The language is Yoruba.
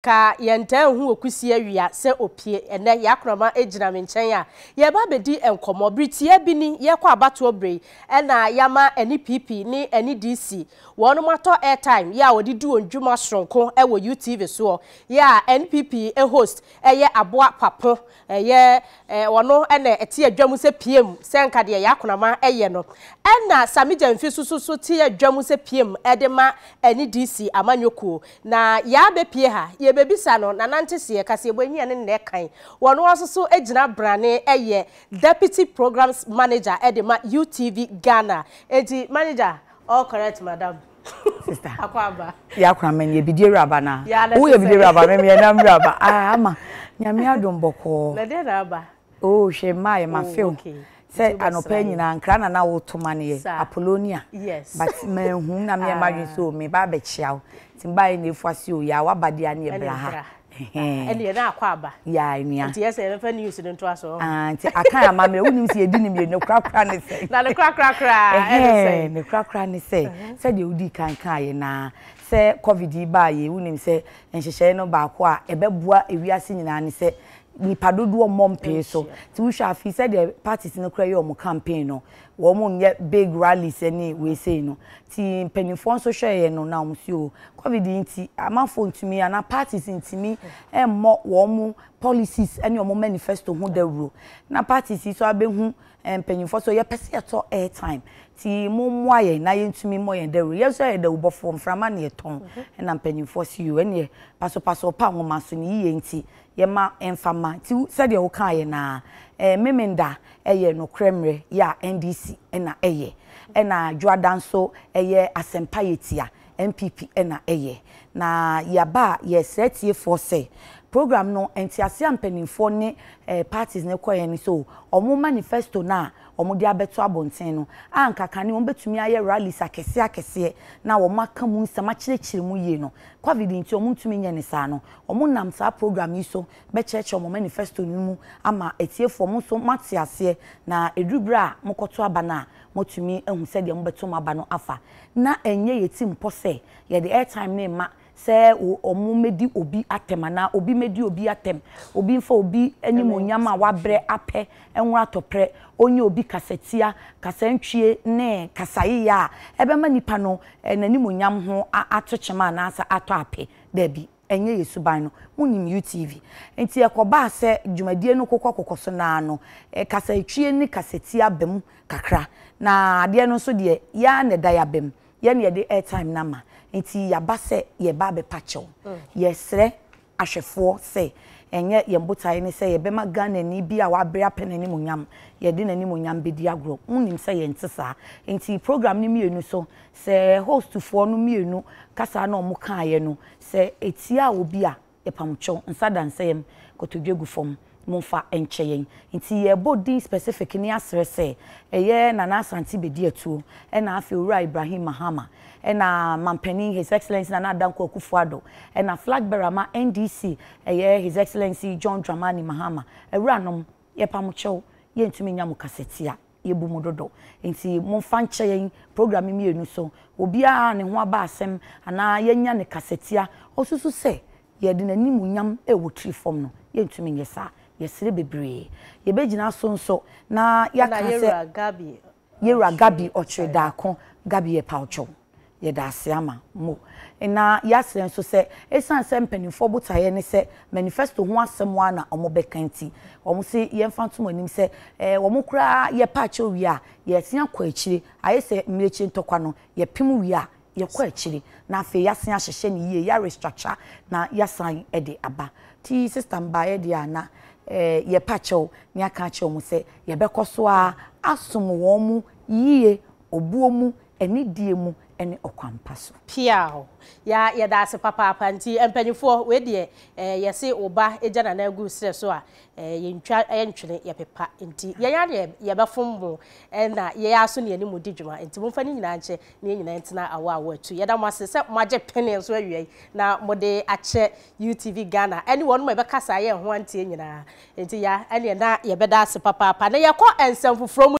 ka yɛntan hu okusi awia sɛ opie ɛnɛ yakoroma egyina me nkyɛn a yɛba abɛdi nkɔmɔ britia bi ni yɛkɔ abatoɔ bere ɛna yama ɛne pp ne ɛne dc wɔn atɔ airtime yɛ a wɔde di wɔn dwuma soronko ɛwɔ utv soɔ yɛ a npp host ɛyɛ aboa papo ɛyɛ ɛɛ wɔn ɛna ɛte adwam sɛ pm sɛ nka deɛ yakoroma ɛyɛ no ɛna sami gyɛnfi soso so te adwam sɛ pm ɛde ma ɛne dc amanyɔkuo na yɛ ha yɛ sano na no nanante seɛ kaseɛbɔnyia ne nnɛ kan wɔno nso so gyina brane ye deputy programs manager de ma utv ghana eti manager all correct madam sister akɔ aba yɛakora ma no yɛbidi awura aba no a woyɛ bidi awura aba memyɛ nam wura aba ama nyame adom bɔkɔɔ na deɛ oh hwɛ mmaa yɛ ma oh, few okay sɛ anɔpɛ nyinaa nkra na na wotoma no yɛ apolonia but mahu na meɛ madwe ah. sɛ o oh, meba bɛkyea wo nti mbaɛ na ɛfu ase o oh, yɛ a woaba deɛ ne yɛbra ha ah, ɛnneɛ na akɔ aba yɛ anua nti yɛ sɛ yɛbɛfa news no nto aso ah, nti aka ama mmerɛ wonim sɛ yɛdi ne mmienu korakora ne sɛ na ne korakorakora ɛne sɛ ne korakora ne sɛ uh-huh. sɛdeɛ wodii kankaeɛ naa sɛ covid yi baayɛ wonim sɛ nhyehyɛeɛ no baako a ɛbɛboa ewiase nyinaa ne sɛ nipa dodoɔ mmɔ mpee so nti wohwɛ afei sɛdeɛ parties no kora yɛ ɔmo campaign no wɔn mo nyɛ big rallies ɛne weesei no ti mpanyinfoɔ nso hwɛɛ no na wɔn si o covid nti amanfoɔ ntumi ana parties ntumi ɛmmɔ wɔn mo policies ɛne wɔn manifesto ho dawuro na parties nso abɛhu mpanyinfoɔ so yɛpɛ sɛ yɛtɔ airtime nti mommɔ ayɛ na yɛntumi mmɔ yɛn dawuro yɛn nso yɛ dawurubɔfoɔ mframa ne yɛtɔn mhm. ɛna mpanyinfoɔ si yio ɛneɛ pasopaso pa nwoma so ne yie nti yɛma mfama nti sɛdeɛ woka yɛ naa ɛɛ memenda ɛyɛ nokorɛ mmerɛ yɛ a ndc e ɛyɛ ɛna adwada nso ɛyɛ asɛmpa ye tia npp ɛna ɛyɛ na yaba ye yɛsrɛ tiefoɔ sɛ program no ntiase ampanimfoɔ ne eh, parties ne kɔɛ no so ɔmo manifesto no a ɔmo de abɛto abɔnten no a nkaka ne wɔbɛtumi ayɛ rallies akɛseɛ akɛseɛ na wɔn aka mu nsɛm akyerɛkyerɛ mu yie no covid nti wɔn ntumi nyɛ ne saa no wɔn nam saa program yi so bɛkyerɛkyerɛ wɔn manifesto no mu ama etiefoɔ wɔn so mate aseɛ na edubere a mokɔto aba no a motumi ehu sɛdeɛ mobɛto mo aba no afa na enye yeti ti mpɔ sɛ yɛde airtime ne ma sɛ ɔmomɛdi obi atɛm anaa obi mɛdi obi atɛm obi mfa obi anim onyam a wabrɛ apɛ ɛnwo atɔprɛ onye obi kasatia kasantwie ne kasayeya a ɛbɛma nipa no eh, n'anim onyam ho ato kyema anaasɛ atɔ apɛ daabi ɛnyɛ yɛ suban no wonim utv nti ɛkɔbaa sɛ dwumadie no kokɔ kokɔ so naa no eh, kasatwie ne kasatia bem kakra na adeɛ no nso deɛ yɛa na ɛda yɛ abɛm yɛne yɛde airtime na ama nti yaba sɛ yɛba abɛpa kyɛw yɛsrɛ ahwɛfoɔ sɛ ɛnyɛ yɛn botae ne sɛ yɛbɛma ghanani bi a wabrɛ apɛ n'animonyam yɛde n'animonyam bɛdi agorɔ wonim sɛ yɛnte saa nti program no mmienu so sɛ hostfoɔ no mmienu kasa na ɔmo kaeɛ no sɛ ɛtia obi a yɛpamkyɛw nsa dansɛm kotodwe gu fam momfa nkyɛ yɛn nti yɛbɔ din specific ni asrɛ sɛ ɛyɛ nana asante bɛdi atuo ɛna afei owura ibrahim mahama ɛna mampeni his Excellency nana adanko akufoado ɛna flag bearer ma ndc ɛyɛ his Excellency john dramani mahama ewura nom yɛpam kyɛw yɛntumi nya mo kasetia yɛbu bumododo, dodo nti momfa nkyɛ yɛn program mmienu so obiara ne ho aba asɛm anaa yɛnya ne kasetia ɔsusu sɛ yɛde n'animuonyam ɛwɔ tiri fam no yɛntumi nyɛ saa yɛsere bebree yɛbɛgyina so nso na yɛaka sɛ yɛwura gabi ɔkyerɛ daako gabi yɛ pawkyɛw yɛda ase ama mo na yɛasrɛ nso sɛ ɛsiane sɛ mpanimfoɔ botaeɛ ne sɛ manifesto ho asɛm a na ɔmobɛka nti ɔmo se yɛmfa ntom anim sɛ wɔn eh, koraa yɛpa akyɛ wie a yɛtea kɔ akyire ayɛ sɛ mmirekyire ntɔkwa no yɛpem wie a yɛkɔ akyire na afei yɛasen ahyehyɛ ne yie yɛarestructure na yɛasan de aba nti system mbaeɛ deɛ ana eh, yɛpa kyɛw ne aka akyerɛ mu sɛ yɛbɛkɔ so a asom wɔn mu yie obuo mu ɛne die mu ɛne ɔkwampa so. pia o ya yɛda ase papaapa nti mpanyinfoɔ wei deɛ ɛɛ eh, yɛsi ɔba egya nana egu srɛ so a ɛɛ eh, yɛntwa ɛyɛntwene eh, yɛpepa nti yɛn ara yɛ yɛbɛfom mo ɛna yɛn aso ne yɛn mu di dwuma nti mo nfa ne nyinaa nkyɛ ne yɛn nyinaa ntena awɔ awɔ etu yɛda mo ase sɛ mo agye pene nso awia yi na mo de akyɛ utv ghana ɛne wɔn mo yɛbɛkasa yɛn ho antie nyinaa nti ya ɛne na yɛbɛda ase papaapa na yɛkɔ nsɛm foforɔ mu.